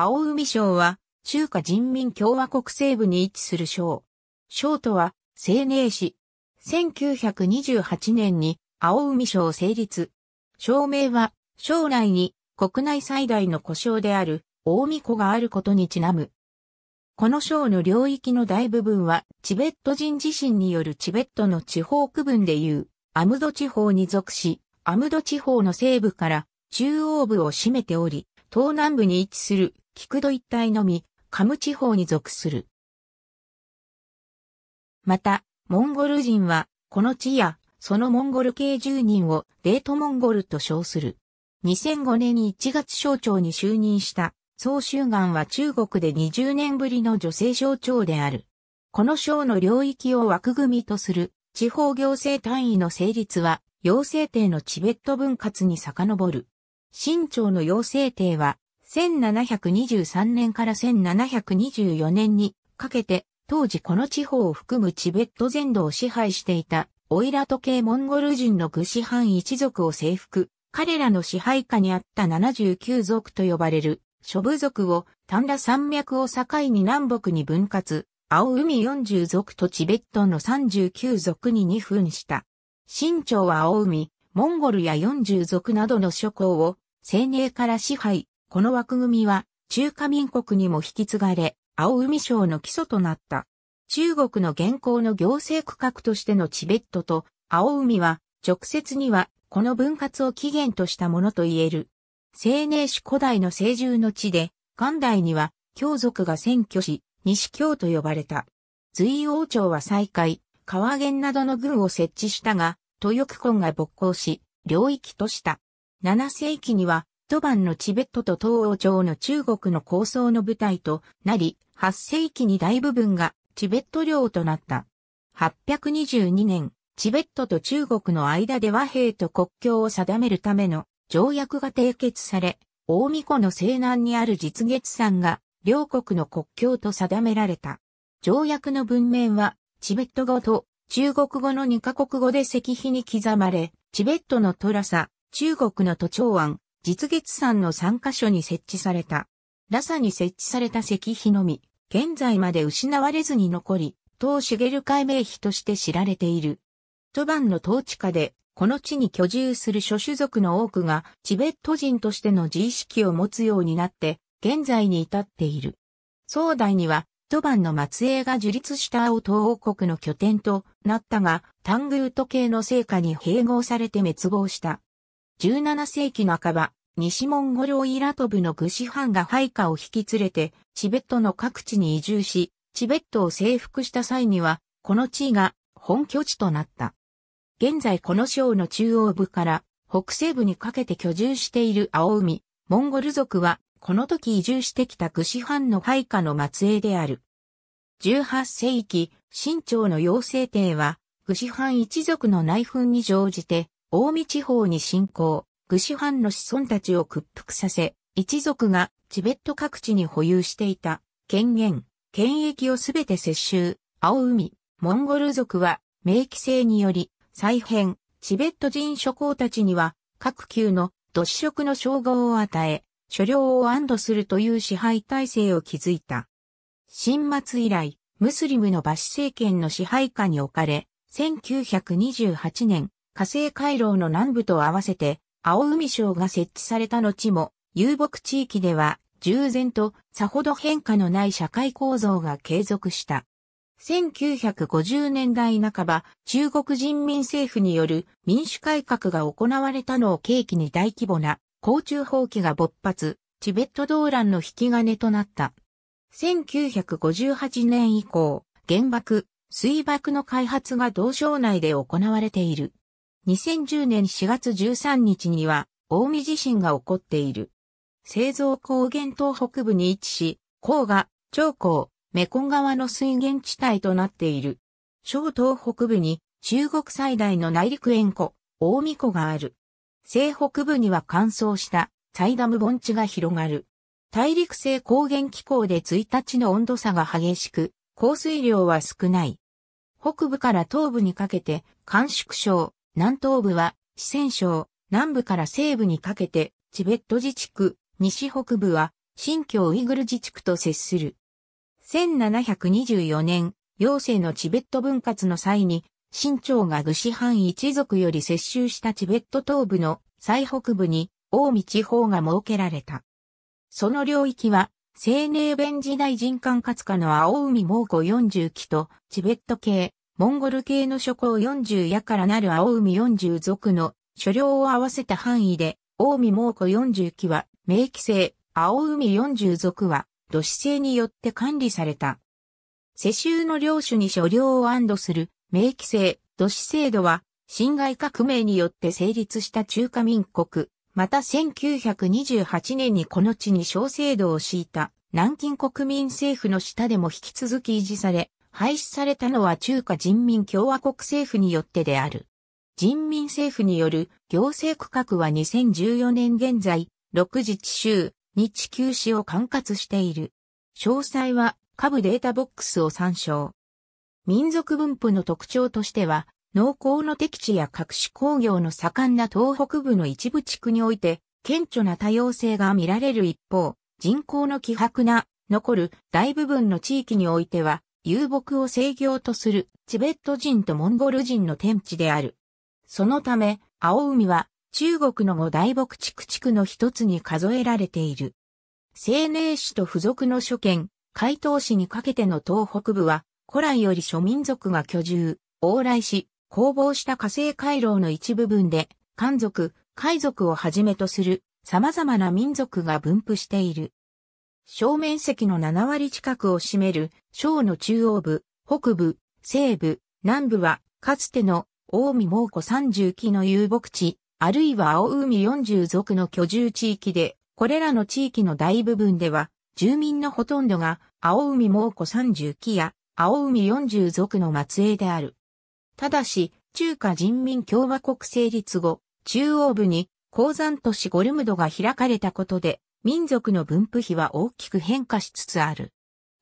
青海省は、中華人民共和国西部に位置する省。省とは、西寧市。1928年に、青海省成立。省名は、将来に、国内最大の故障である、大海湖があることにちなむ。この省の領域の大部分は、チベット人自身によるチベットの地方区分でいう、アムド地方に属し、アムド地方の西部から中央部を占めており、東南部に位置する菊戸一帯のみ、カム地方に属する。また、モンゴル人は、この地や、そのモンゴル系住人をデートモンゴルと称する。2005年に1月省庁に就任した、総集岩は中国で20年ぶりの女性省庁である。この省の領域を枠組みとする地方行政単位の成立は、陽性帝のチベット分割に遡る。清朝の陽性帝は1723年から1724年にかけて、当時この地方を含むチベット全土を支配していた、オイラト系モンゴル人の愚シ藩一族を征服、彼らの支配下にあった79族と呼ばれる、諸部族を、丹羅山脈を境に南北に分割、青海40族とチベットの39族に二分した。新朝は青海、モンゴルや40族などの諸侯を、青年から支配、この枠組みは中華民国にも引き継がれ、青海省の基礎となった。中国の現行の行政区画としてのチベットと青海は直接にはこの分割を起源としたものと言える。青年史古代の清獣の地で、元代には京族が占拠し、西京と呼ばれた。隋王朝は再開、川源などの軍を設置したが、豊久根が勃興し、領域とした。7世紀にはト版のチベットと東欧朝の中国の構想の舞台となり、8世紀に大部分がチベット領となった。822年、チベットと中国の間で和平と国境を定めるための条約が締結され、大巫湖の西南にある実月山が両国の国境と定められた。条約の文面はチベット語と中国語の2カ国語で石碑に刻まれ、チベットのトラサ、中国の都庁案、実月山の3カ所に設置された。ラサに設置された石碑のみ、現在まで失われずに残り、東茂る解明碑として知られている。トバンの統治下で、この地に居住する諸種族の多くが、チベット人としての自意識を持つようになって、現在に至っている。宋代には、トバンの末裔が樹立した青東王国の拠点となったが、タングート系の成果に併合されて滅亡した。17世紀半ば、西モンゴルオイラトブのグシハンが配下を引き連れて、チベットの各地に移住し、チベットを征服した際には、この地位が本拠地となった。現在この省の中央部から北西部にかけて居住している青海、モンゴル族は、この時移住してきたグシハンの配下の末裔である。18世紀、清朝の妖精帝は、グシハン一族の内紛に乗じて、大見地方に侵攻、グシ藩の子孫たちを屈服させ、一族がチベット各地に保有していた権限、権益をすべて接収、青海、モンゴル族は明記制により再編、チベット人諸侯たちには各級の土地職の称号を与え、所領を安堵するという支配体制を築いた。新末以来、ムスリムのバシ政権の支配下に置かれ、1928年、火星回廊の南部と合わせて、青海省が設置された後も、遊牧地域では、従前とさほど変化のない社会構造が継続した。1950年代半ば、中国人民政府による民主改革が行われたのを契機に大規模な交中放棄が勃発、チベット動乱の引き金となった。1958年以降、原爆、水爆の開発が同省内で行われている。2010年4月13日には、大見地震が起こっている。製造高原東北部に位置し、甲賀、長江、メコン川の水源地帯となっている。小東北部に中国最大の内陸塩湖、大見湖がある。西北部には乾燥したサイダム盆地が広がる。大陸性高原気候で1日の温度差が激しく、降水量は少ない。北部から東部にかけて、寒縮症、南東部は四川省、南部から西部にかけてチベット自治区、西北部は新疆ウイグル自治区と接する。1724年、妖精のチベット分割の際に、新朝が具志藩一族より接収したチベット東部の最北部に、大見地方が設けられた。その領域は、青年弁時代人管活下の青海蒙古40期とチベット系モンゴル系の諸侯40夜からなる青海40族の所領を合わせた範囲で、大海猛虎40期は、明機制、青海40族は、土市制によって管理された。世襲の領主に所領を安堵する、明機制、土市制度は、侵害革命によって成立した中華民国、また1928年にこの地に小制度を敷いた、南京国民政府の下でも引き続き維持され、廃止されたのは中華人民共和国政府によってである。人民政府による行政区画は2014年現在、6自治州、日旧市を管轄している。詳細は下部データボックスを参照。民族分布の特徴としては、農耕の適地や各種工業の盛んな東北部の一部地区において、顕著な多様性が見られる一方、人口の希薄な、残る大部分の地域においては、遊牧を制御とするチベット人とモンゴル人の天地である。そのため、青海は中国の五大牧畜地区の一つに数えられている。青寧市と付属の諸県、海東市にかけての東北部は、古来より諸民族が居住、往来し、攻防した火星回廊の一部分で、漢族、海族をはじめとする様々な民族が分布している。正面積の7割近くを占める、省の中央部、北部、西部、南部は、かつての、大海猛虎30基の遊牧地、あるいは青海40族の居住地域で、これらの地域の大部分では、住民のほとんどが、青海猛虎30基や、青海40族の末裔である。ただし、中華人民共和国成立後、中央部に鉱山都市ゴルムドが開かれたことで、民族の分布比は大きく変化しつつある。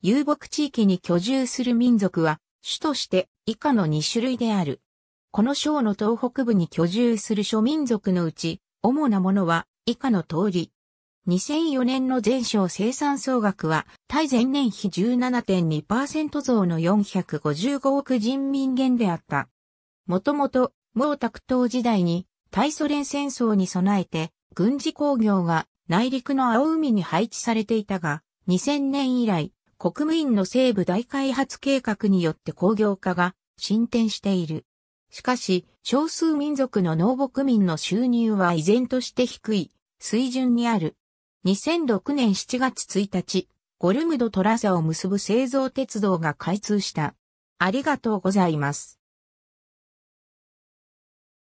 遊牧地域に居住する民族は、種として以下の2種類である。この章の東北部に居住する諸民族のうち、主なものは以下の通り。2004年の全省生産総額は、対前年比17.2%増の455億人民元であった。もともと、毛沢東時代に、対ソ連戦争に備えて、軍事工業が内陸の青海に配置されていたが、2000年以来、国務院の西部大開発計画によって工業化が進展している。しかし、少数民族の農牧民の収入は依然として低い水準にある。2006年7月1日、ゴルムドトラザを結ぶ製造鉄道が開通した。ありがとうございます。